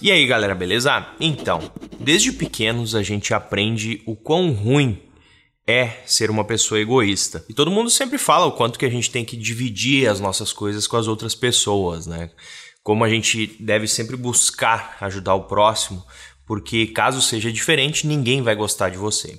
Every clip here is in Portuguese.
E aí galera, beleza? Então, desde pequenos a gente aprende o quão ruim é ser uma pessoa egoísta. E todo mundo sempre fala o quanto que a gente tem que dividir as nossas coisas com as outras pessoas, né? Como a gente deve sempre buscar ajudar o próximo, porque caso seja diferente, ninguém vai gostar de você.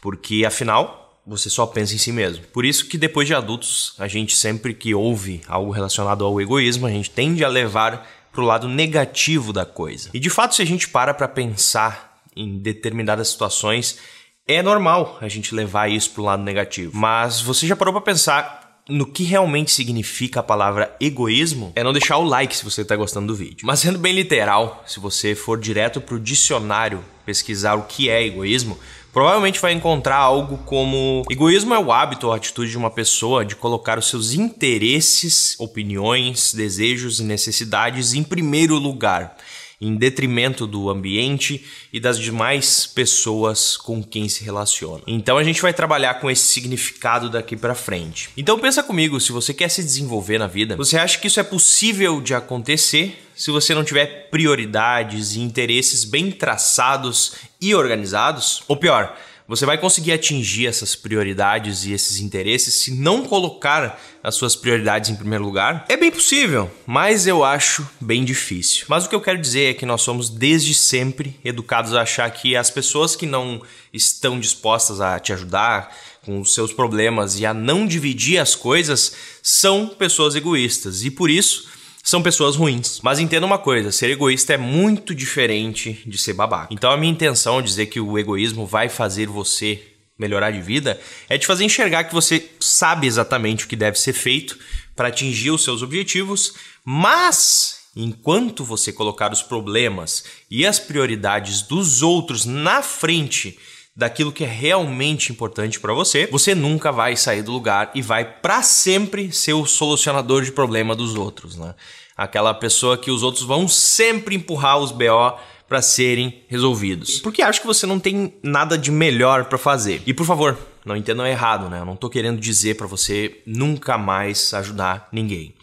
Porque afinal, você só pensa em si mesmo. Por isso que depois de adultos, a gente sempre que ouve algo relacionado ao egoísmo, a gente tende a levar pro lado negativo da coisa. E de fato, se a gente para para pensar em determinadas situações, é normal a gente levar isso pro lado negativo. Mas você já parou para pensar no que realmente significa a palavra egoísmo é não deixar o like se você está gostando do vídeo. Mas sendo bem literal, se você for direto para o dicionário pesquisar o que é egoísmo, provavelmente vai encontrar algo como egoísmo é o hábito ou atitude de uma pessoa de colocar os seus interesses, opiniões, desejos e necessidades em primeiro lugar em detrimento do ambiente e das demais pessoas com quem se relaciona. Então a gente vai trabalhar com esse significado daqui para frente. Então pensa comigo, se você quer se desenvolver na vida, você acha que isso é possível de acontecer se você não tiver prioridades e interesses bem traçados e organizados? Ou pior, você vai conseguir atingir essas prioridades e esses interesses se não colocar as suas prioridades em primeiro lugar? É bem possível, mas eu acho bem difícil. Mas o que eu quero dizer é que nós somos desde sempre educados a achar que as pessoas que não estão dispostas a te ajudar, com os seus problemas e a não dividir as coisas são pessoas egoístas. E por isso, são pessoas ruins. Mas entenda uma coisa: ser egoísta é muito diferente de ser babaca. Então a minha intenção de dizer que o egoísmo vai fazer você melhorar de vida é te fazer enxergar que você sabe exatamente o que deve ser feito para atingir os seus objetivos, mas enquanto você colocar os problemas e as prioridades dos outros na frente daquilo que é realmente importante para você, você nunca vai sair do lugar e vai para sempre ser o solucionador de problema dos outros, né? Aquela pessoa que os outros vão sempre empurrar os BO para serem resolvidos. Porque acho que você não tem nada de melhor para fazer. E por favor, não entendam errado, né? Eu não tô querendo dizer para você nunca mais ajudar ninguém.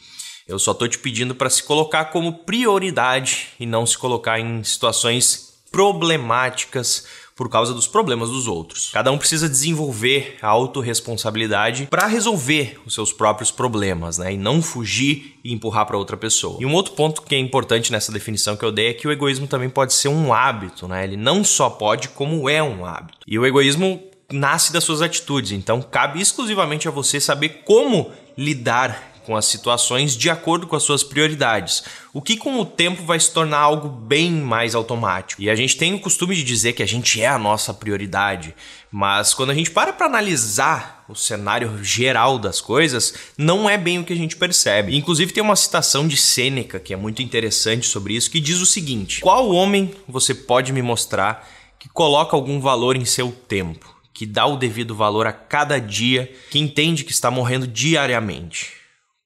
Eu só tô te pedindo para se colocar como prioridade e não se colocar em situações problemáticas por causa dos problemas dos outros. Cada um precisa desenvolver a autorresponsabilidade para resolver os seus próprios problemas, né? E não fugir e empurrar para outra pessoa. E um outro ponto que é importante nessa definição que eu dei é que o egoísmo também pode ser um hábito, né? Ele não só pode, como é um hábito. E o egoísmo nasce das suas atitudes, então cabe exclusivamente a você saber como lidar com as situações de acordo com as suas prioridades, o que com o tempo vai se tornar algo bem mais automático. E a gente tem o costume de dizer que a gente é a nossa prioridade, mas quando a gente para para analisar o cenário geral das coisas, não é bem o que a gente percebe. Inclusive tem uma citação de Sêneca que é muito interessante sobre isso, que diz o seguinte: Qual homem você pode me mostrar que coloca algum valor em seu tempo? Que dá o devido valor a cada dia, que entende que está morrendo diariamente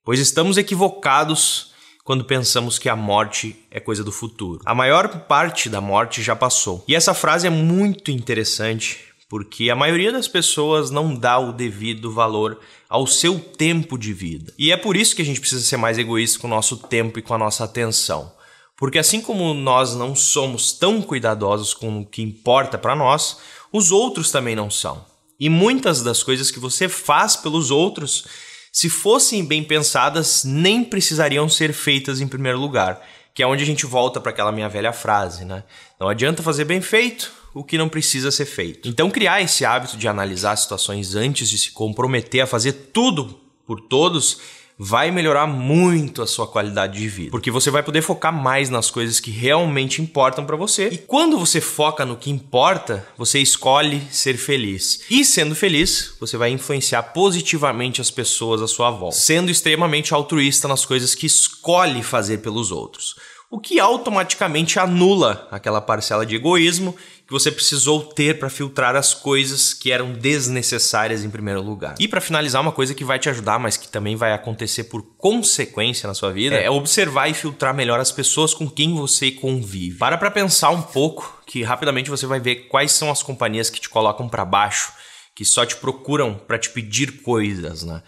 pois estamos equivocados quando pensamos que a morte é coisa do futuro. A maior parte da morte já passou. E essa frase é muito interessante porque a maioria das pessoas não dá o devido valor ao seu tempo de vida. E é por isso que a gente precisa ser mais egoísta com o nosso tempo e com a nossa atenção. Porque assim como nós não somos tão cuidadosos com o que importa para nós, os outros também não são. E muitas das coisas que você faz pelos outros se fossem bem pensadas, nem precisariam ser feitas em primeiro lugar, que é onde a gente volta para aquela minha velha frase, né? Não adianta fazer bem feito o que não precisa ser feito. Então, criar esse hábito de analisar situações antes de se comprometer a fazer tudo por todos vai melhorar muito a sua qualidade de vida, porque você vai poder focar mais nas coisas que realmente importam para você. E quando você foca no que importa, você escolhe ser feliz. E sendo feliz, você vai influenciar positivamente as pessoas à sua volta, sendo extremamente altruísta nas coisas que escolhe fazer pelos outros o que automaticamente anula aquela parcela de egoísmo que você precisou ter para filtrar as coisas que eram desnecessárias em primeiro lugar. E para finalizar, uma coisa que vai te ajudar, mas que também vai acontecer por consequência na sua vida, é, é observar e filtrar melhor as pessoas com quem você convive. Para para pensar um pouco, que rapidamente você vai ver quais são as companhias que te colocam para baixo, que só te procuram para te pedir coisas, né?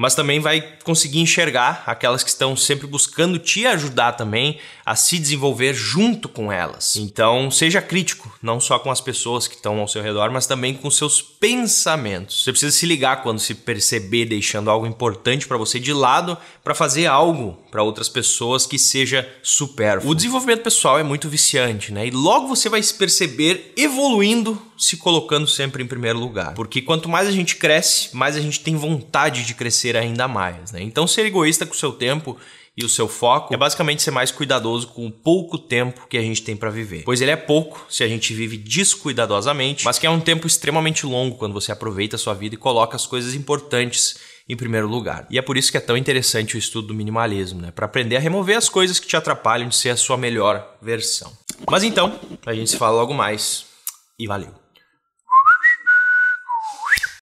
mas também vai conseguir enxergar aquelas que estão sempre buscando te ajudar também a se desenvolver junto com elas. Então, seja crítico, não só com as pessoas que estão ao seu redor, mas também com seus pensamentos. Você precisa se ligar quando se perceber deixando algo importante para você de lado para fazer algo para outras pessoas que seja supérfluo. O desenvolvimento pessoal é muito viciante, né? E logo você vai se perceber evoluindo, se colocando sempre em primeiro lugar. Porque quanto mais a gente cresce, mais a gente tem vontade de crescer crescer ainda mais. Né? Então, ser egoísta com o seu tempo e o seu foco é basicamente ser mais cuidadoso com o pouco tempo que a gente tem para viver. Pois ele é pouco se a gente vive descuidadosamente, mas que é um tempo extremamente longo quando você aproveita a sua vida e coloca as coisas importantes em primeiro lugar. E é por isso que é tão interessante o estudo do minimalismo, né? Para aprender a remover as coisas que te atrapalham de ser a sua melhor versão. Mas então, a gente se fala logo mais e valeu.